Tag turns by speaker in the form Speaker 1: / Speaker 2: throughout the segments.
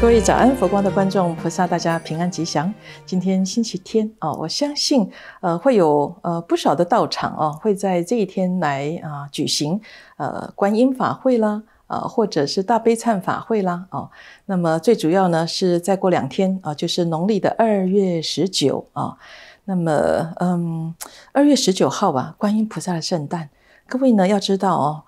Speaker 1: 各位早安，佛光的观众菩萨，大家平安吉祥。今天星期天啊，我相信呃会有呃不少的道场哦会在这一天来啊举行呃观音法会啦啊，或者是大悲忏法会啦哦。那么最主要呢是再过两天啊，就是农历的二月十九啊。那么嗯，二月十九号吧，观音菩萨的圣诞。各位呢要知道哦，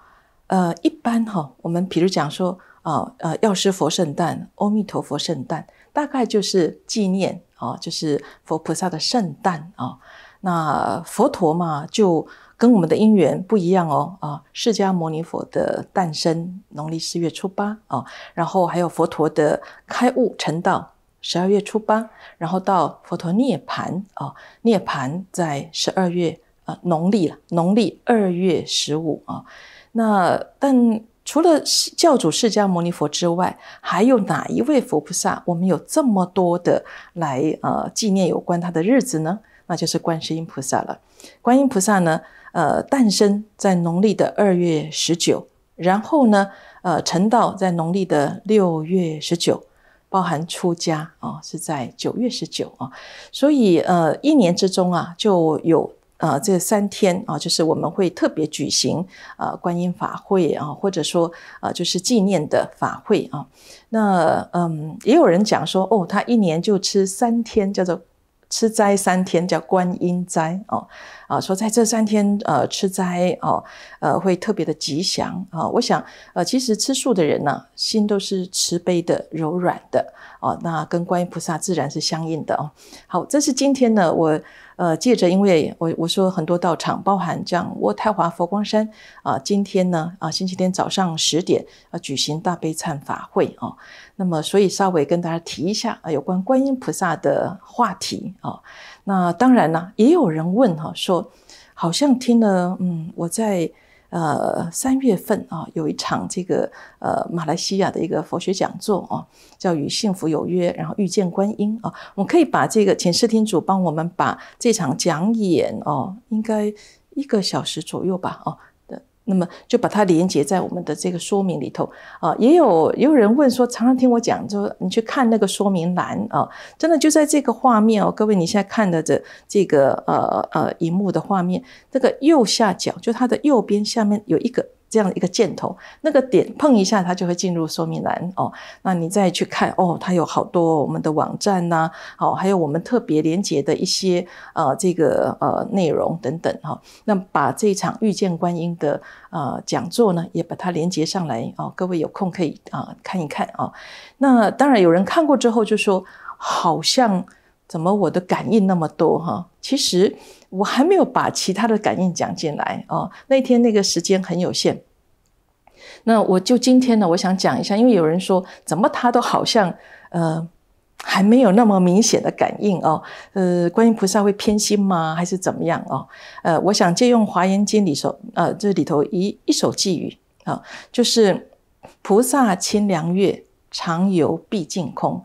Speaker 1: 呃一般哈，我们比如讲说。啊呃，药师佛圣诞，阿弥陀佛圣诞，大概就是纪念啊，就是佛菩萨的圣诞啊。那佛陀嘛，就跟我们的因缘不一样哦啊。释迦牟尼佛的诞生，农历四月初八啊，然后还有佛陀的开悟成道，十二月初八，然后到佛陀涅槃啊，涅槃在十二月啊，农历农历二月十五啊。那但。除了释教主释迦牟尼佛之外，还有哪一位佛菩萨？我们有这么多的来呃纪念有关他的日子呢？那就是观世音菩萨了。观音菩萨呢，呃，诞生在农历的二月十九，然后呢，呃，成道在农历的六月十九，包含出家啊是在九月十九啊，所以呃，一年之中啊就有。呃，这三天啊，就是我们会特别举行呃观音法会啊，或者说呃就是纪念的法会啊。那嗯，也有人讲说，哦，他一年就吃三天，叫做吃斋三天，叫观音斋哦。啊，说在这三天呃吃斋哦，呃会特别的吉祥啊。我想呃，其实吃素的人呢，心都是慈悲的、柔软的哦。那跟观音菩萨自然是相应的哦。好，这是今天呢我。呃，借着，因为我我说很多道场，包含像渥太华佛光山啊，今天呢啊，星期天早上十点啊，举行大悲忏法会啊，那么所以稍微跟大家提一下啊，有关观音菩萨的话题啊，那当然呢，也有人问哈，说好像听了，嗯，我在。呃，三月份啊，有一场这个呃马来西亚的一个佛学讲座啊，叫《与幸福有约》，然后遇见观音啊，我们可以把这个，请视听组帮我们把这场讲演哦，应该一个小时左右吧，哦。那么就把它连接在我们的这个说明里头啊，也有也有人问说，常常听我讲，就你去看那个说明栏啊，真的就在这个画面哦，各位你现在看到的这个呃呃荧幕的画面，那个右下角就它的右边下面有一个。这样一个箭头，那个点碰一下，它就会进入说明栏哦。那你再去看哦，它有好多我们的网站呐，好，还有我们特别连接的一些呃这个呃内容等等哈。那把这场遇见观音的呃讲座呢，也把它连接上来哦。各位有空可以啊看一看啊。那当然有人看过之后就说好像。怎么我的感应那么多哈？其实我还没有把其他的感应讲进来哦。那天那个时间很有限，那我就今天呢，我想讲一下，因为有人说怎么他都好像呃还没有那么明显的感应哦，呃，观音菩萨会偏心吗？还是怎么样哦？呃，我想借用《华严经》里首呃这里头一一首寄语啊，就是菩萨清凉月，常游毕竟空。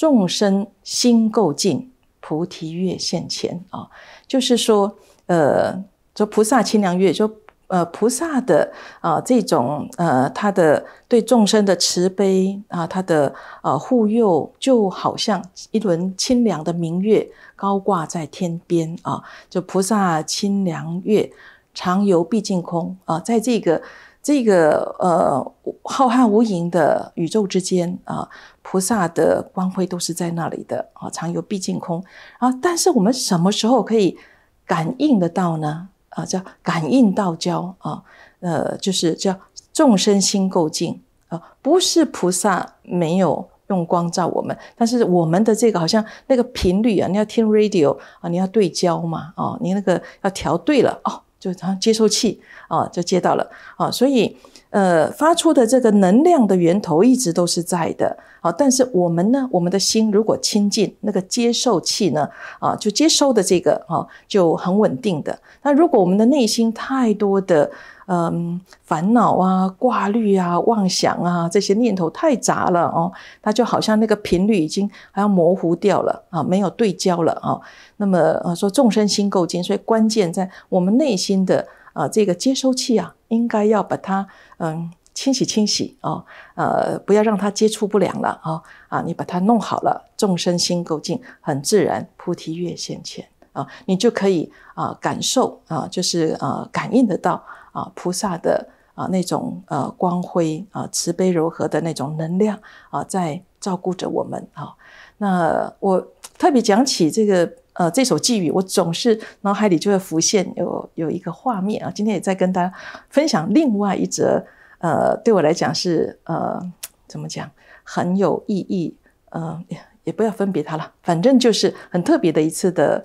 Speaker 1: 众生心够静，菩提月现前啊，就是说，呃，说菩萨清凉月，说呃，菩萨的啊这种呃，他的对众生的慈悲啊，他的呃护佑，就好像一轮清凉的明月高挂在天边啊，就菩萨清凉月常游毕竟空啊，在这个。这个呃浩瀚无垠的宇宙之间啊，菩萨的光辉都是在那里的啊，常有毕竟空啊。但是我们什么时候可以感应得到呢？啊，叫感应道交啊，呃，就是叫众生心够静啊。不是菩萨没有用光照我们，但是我们的这个好像那个频率啊，你要听 radio 啊，你要对焦嘛，哦，你那个要调对了哦。就它接收器啊，就接到了啊，所以呃发出的这个能量的源头一直都是在的啊，但是我们呢，我们的心如果亲近那个接受器呢啊，就接收的这个啊就很稳定的。那如果我们的内心太多的。嗯，烦恼啊、挂虑啊、妄想啊，这些念头太杂了哦，它就好像那个频率已经还要模糊掉了啊，没有对焦了啊。那么，呃，说众生心垢净，所以关键在我们内心的啊这个接收器啊，应该要把它嗯清洗清洗啊，呃，不要让它接触不良了啊。啊，你把它弄好了，众生心垢净，很自然菩提月现前啊，你就可以啊感受啊，就是啊感应得到。啊，菩萨的啊那种呃光辉啊，慈悲柔和的那种能量啊，在照顾着我们啊。那我特别讲起这个呃这首寄语，我总是脑海里就会浮现有有一个画面啊。今天也在跟大家分享另外一则呃，对我来讲是呃怎么讲很有意义呃，也不要分别它了，反正就是很特别的一次的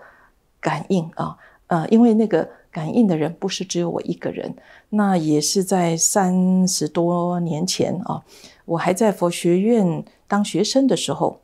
Speaker 1: 感应啊啊，因为那个。感应的人不是只有我一个人，那也是在三十多年前啊，我还在佛学院当学生的时候，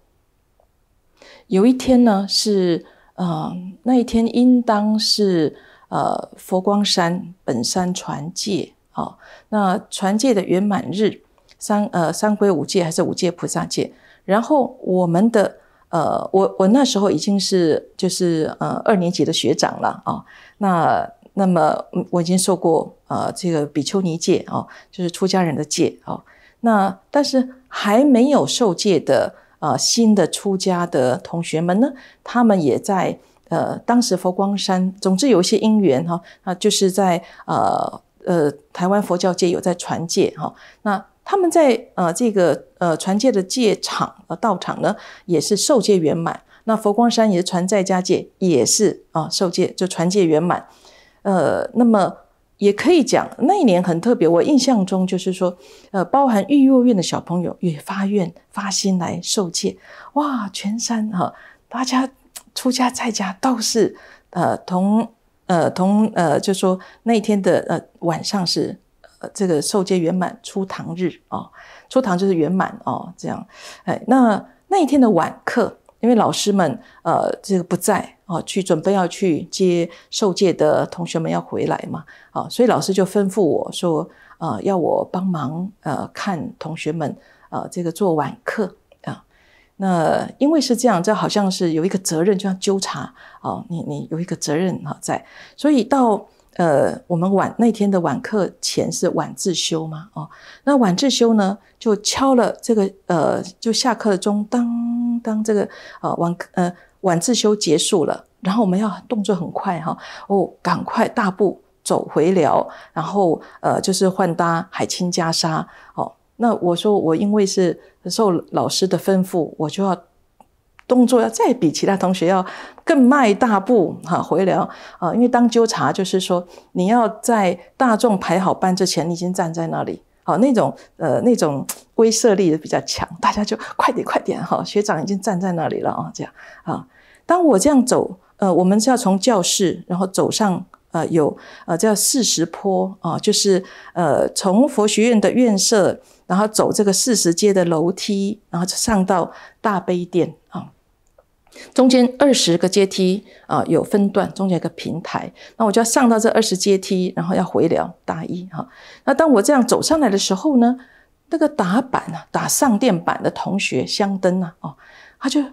Speaker 1: 有一天呢，是呃那一天应当是呃佛光山本山传戒啊，那传戒的圆满日，三呃三归五戒还是五戒菩萨戒，然后我们的呃我我那时候已经是就是呃二年级的学长了啊，那。那么，我已经受过呃这个比丘尼戒啊，就是出家人的戒啊。那但是还没有受戒的呃新的出家的同学们呢，他们也在呃，当时佛光山，总之有一些因缘哈，那就是在呃呃台湾佛教界有在传戒哈。那他们在呃这个呃传戒的戒场呃道场呢，也是受戒圆满。那佛光山也是传在家戒，也是啊受戒就传戒圆满。呃，那么也可以讲，那一年很特别。我印象中就是说，呃，包含育幼院的小朋友也发愿发心来受戒，哇，全山哈，大家出家在家都是呃，同呃同呃，就说那一天的呃晚上是呃这个受戒圆满出堂日啊，出堂就是圆满哦，这样哎，那那一天的晚课。因为老师们呃这个不在啊，去准备要去接受届的同学们要回来嘛啊，所以老师就吩咐我说啊要我帮忙呃看同学们啊这个做晚课啊。那因为是这样，这好像是有一个责任，就像纠察哦，你你有一个责任啊在。所以到呃我们晚那天的晚课前是晚自修嘛哦，那晚自修呢就敲了这个呃就下课的钟当。当这个啊晚呃晚自修结束了，然后我们要动作很快哈哦，赶快大步走回寮，然后呃就是换搭海清袈裟哦。那我说我因为是受老师的吩咐，我就要动作要再比其他同学要更迈大步哈回寮啊，因为当纠察就是说你要在大众排好班之前，你已经站在那里。好，那种呃，那种威慑力比较强，大家就快点快点哈。学长已经站在那里了啊，这样啊。当我这样走，呃，我们是要从教室，然后走上呃有呃叫四十坡啊，就是呃从佛学院的院舍，然后走这个四十阶的楼梯，然后就上到大悲殿。中间二十个阶梯啊，有分段，中间有个平台。那我就要上到这二十阶梯，然后要回聊大一哈。那当我这样走上来的时候呢，那个打板啊，打上电板的同学香登啊，哦，他就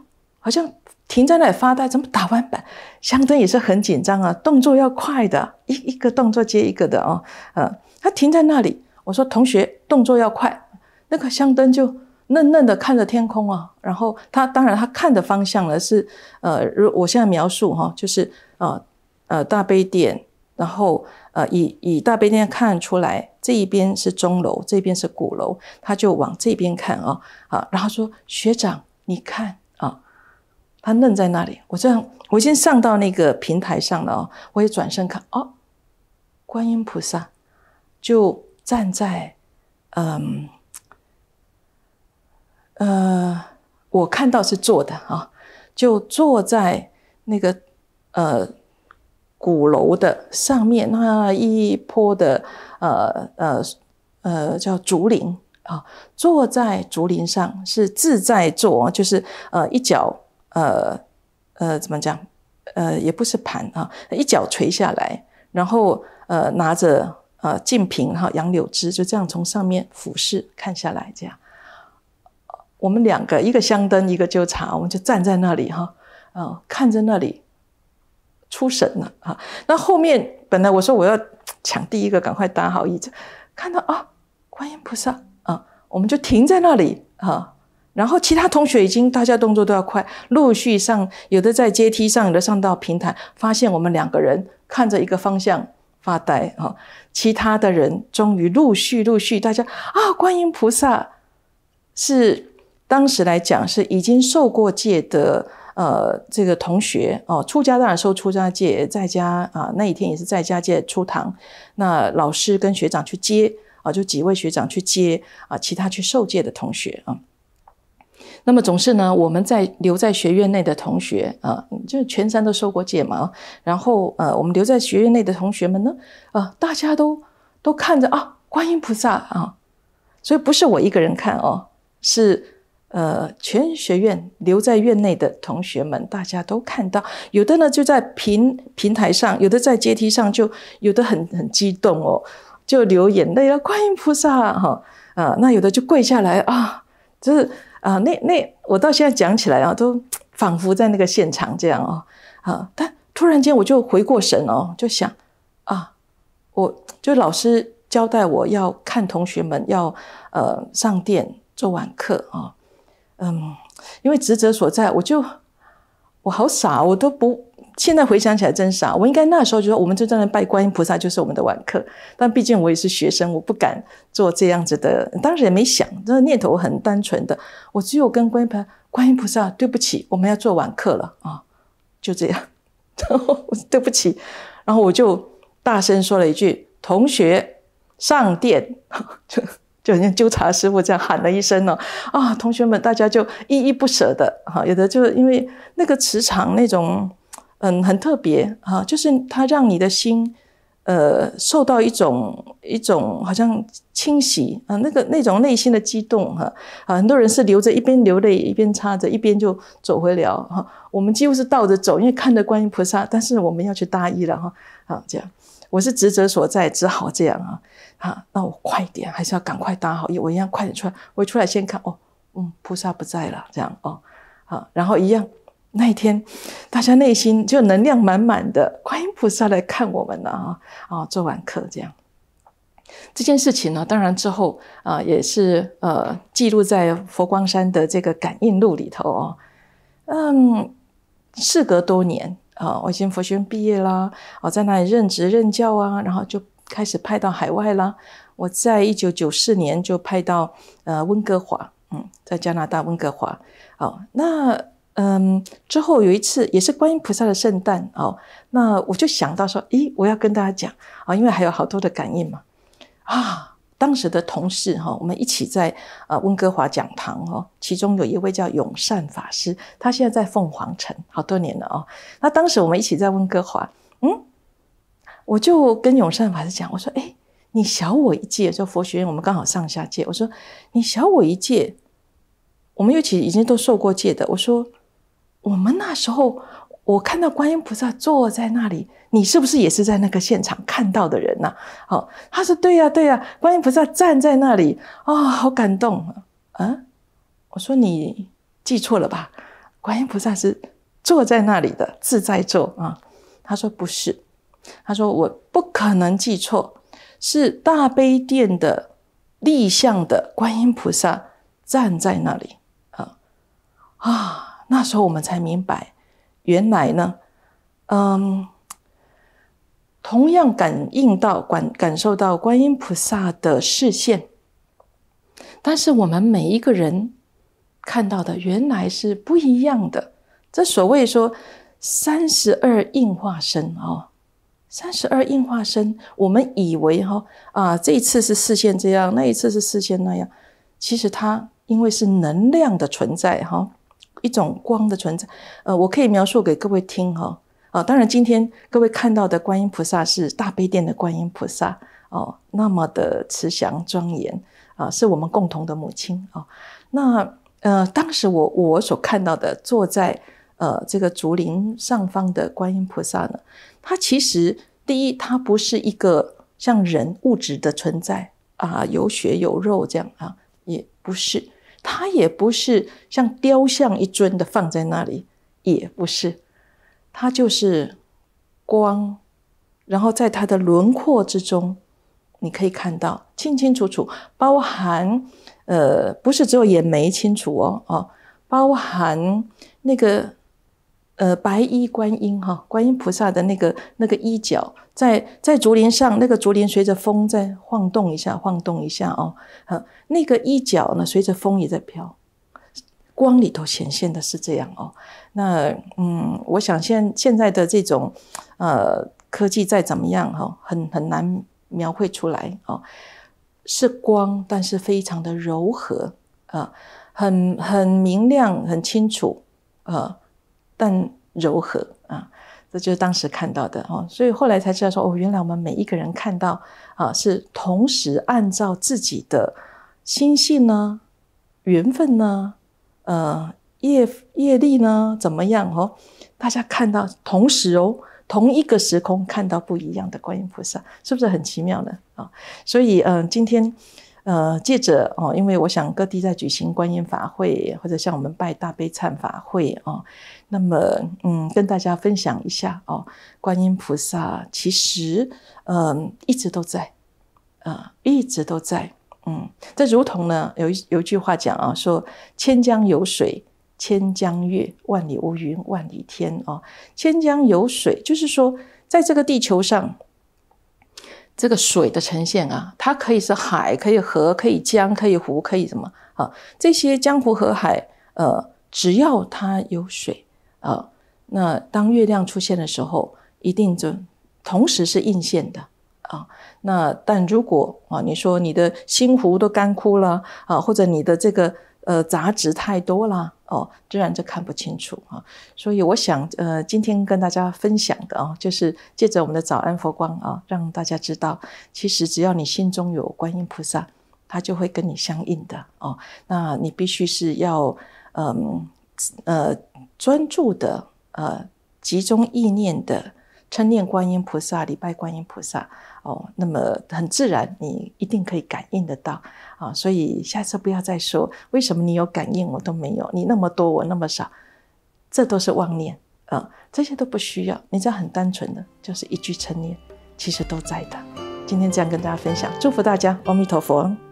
Speaker 1: 好像停在那发呆，怎么打完板？香登也是很紧张啊，动作要快的，一一个动作接一个的哦，呃，他停在那里。我说同学，动作要快，那个香登就。嫩嫩的看着天空啊，然后他当然他看的方向呢是，呃，如我现在描述哈，就是呃呃大悲殿，然后呃以以大悲殿看出来这一边是钟楼，这边是鼓楼，他就往这边看啊啊，然后说学长你看啊，他愣在那里，我这样我已经上到那个平台上了啊，我也转身看哦，观音菩萨就站在嗯。呃，我看到是坐的啊，就坐在那个呃鼓楼的上面那一坡的呃呃呃叫竹林啊，坐在竹林上是自在坐，就是呃一脚呃呃怎么讲呃也不是盘啊，一脚垂下来，然后呃拿着呃净瓶哈杨柳枝就这样从上面俯视看下来这样。我们两个，一个香灯，一个纠察，我们就站在那里哈，啊，看着那里，出神了啊。那后面本来我说我要抢第一个，赶快搭好椅子，看到啊，观音菩萨啊，我们就停在那里啊。然后其他同学已经，大家动作都要快，陆续上，有的在阶梯上，有的上到平台，发现我们两个人看着一个方向发呆啊。其他的人终于陆续陆续，大家啊，观音菩萨是。当时来讲是已经受过戒的，呃，这个同学哦，出家当然受出家戒，在家啊那一天也是在家戒初堂，那老师跟学长去接啊，就几位学长去接啊，其他去受戒的同学啊。那么总是呢，我们在留在学院内的同学啊，就全山都受过戒嘛，然后呃，我们留在学院内的同学们呢，啊，大家都都看着啊，观音菩萨啊，所以不是我一个人看哦，是。呃，全学院留在院内的同学们，大家都看到，有的呢就在平平台上，有的在阶梯上，就有的很很激动哦，就流眼泪了。观音菩萨，哈啊，那有的就跪下来啊，就是啊，那那我到现在讲起来啊，都仿佛在那个现场这样哦啊，但突然间我就回过神哦，就想啊，我就老师交代我要看同学们要呃上殿做晚课啊。嗯，因为职责所在，我就我好傻，我都不现在回想起来真傻。我应该那时候就说，我们正在拜观音菩萨，就是我们的晚课。但毕竟我也是学生，我不敢做这样子的。当时也没想，这念头很单纯的。我只有跟观音菩观音菩萨对不起，我们要做晚课了啊，就这样。然后对不起，然后我就大声说了一句：“同学上殿。”就。就像纠察师傅这样喊了一声呢，啊，同学们，大家就依依不舍的哈，有的就因为那个磁场那种，嗯，很特别哈，就是它让你的心，呃，受到一种一种好像清洗啊，那个那种内心的激动哈，啊，很多人是流着一边流泪一边擦着一边就走回了哈，我们几乎是倒着走，因为看着观音菩萨，但是我们要去大意了哈，好，这样。我是职责所在，只好这样啊，啊，那我快点，还是要赶快搭好我一样快点出来。我出来先看，哦，嗯，菩萨不在了，这样哦，啊，然后一样，那一天大家内心就能量满满的，观音菩萨来看我们了啊，啊，做完课这样，这件事情呢，当然之后啊，也是呃记录在佛光山的这个感应录里头哦，嗯，事隔多年。啊，我先佛学院毕业啦，我在那里任职任教啊，然后就开始派到海外啦。我在一九九四年就派到呃温哥华，嗯，在加拿大温哥华。哦，那嗯之后有一次也是观音菩萨的圣诞，哦，那我就想到说，咦，我要跟大家讲啊，因为还有好多的感应嘛，啊。当时的同事哈，我们一起在呃温哥华讲堂哈，其中有一位叫永善法师，他现在在凤凰城好多年了啊。那当时我们一起在温哥华，嗯，我就跟永善法师讲，我说：“哎，你小我一届，就佛学院我们刚好上下届。”我说：“你小我一届，我们又其实已经都受过戒的。”我说：“我们那时候。”我看到观音菩萨坐在那里，你是不是也是在那个现场看到的人呐？好，他说：“对呀，对呀，观音菩萨站在那里啊，好感动啊。”嗯，我说：“你记错了吧？观音菩萨是坐在那里的自在坐啊。”他说：“不是，他说我不可能记错，是大悲殿的立像的观音菩萨站在那里。”啊啊，那时候我们才明白。原来呢，嗯，同样感应到、感感受到观音菩萨的视线，但是我们每一个人看到的原来是不一样的。这所谓说三十二应化身哦。三十二应化身，我们以为哈啊这一次是视线这样，那一次是视线那样，其实它因为是能量的存在哈。一种光的存在，呃，我可以描述给各位听哈啊。当然，今天各位看到的观音菩萨是大悲殿的观音菩萨，哦，那么的慈祥庄严啊，是我们共同的母亲啊。那呃，当时我我所看到的坐在呃这个竹林上方的观音菩萨呢，它其实第一，它不是一个像人物质的存在啊，有血有肉这样啊，也不是。它也不是像雕像一尊的放在那里，也不是，它就是光，然后在它的轮廓之中，你可以看到清清楚楚，包含呃，不是只有眼眉清楚哦哦，包含那个。呃，白衣观音哈，观音菩萨的那个那个衣角，在在竹林上，那个竹林随着风在晃动一下，晃动一下哦，好，那个衣角呢，随着风也在飘，光里头显现的是这样哦。那嗯，我想现现在的这种，呃，科技再怎么样哈，很很难描绘出来哦，是光，但是非常的柔和啊，很很明亮，很清楚啊。但柔和啊，这就是当时看到的哦，所以后来才知道说哦，原来我们每一个人看到啊，是同时按照自己的心性呢、缘分呢、呃业业力呢怎么样哦，大家看到同时哦同一个时空看到不一样的观音菩萨，是不是很奇妙呢啊？所以嗯，今天。呃，借着哦，因为我想各地在举行观音法会，或者像我们拜大悲忏法会啊，那么嗯，跟大家分享一下哦，观音菩萨其实嗯一直都在啊，一直都在。嗯，这如同呢，有一有一句话讲啊，说“千江有水千江月，万里无云万里天”啊，“千江有水”就是说在这个地球上。这个水的呈现啊，它可以是海，可以河，可以江，可以湖，可以什么啊？这些江湖河海，呃，只要它有水，啊，那当月亮出现的时候，一定就同时是映现的啊。那但如果啊，你说你的心湖都干枯了啊，或者你的这个。呃，杂质太多了哦，自然就看不清楚啊。所以我想，呃，今天跟大家分享的啊，就是借着我们的早安佛光啊，让大家知道，其实只要你心中有观音菩萨，他就会跟你相应的哦。那你必须是要，嗯，呃，专注的，呃，集中意念的，称念观音菩萨，礼拜观音菩萨。哦，那么很自然，你一定可以感应得到啊！所以下次不要再说为什么你有感应我都没有，你那么多我那么少，这都是妄念啊！这些都不需要，你只要很单纯的就是一句成念，其实都在的。今天这样跟大家分享，祝福大家，阿弥陀佛。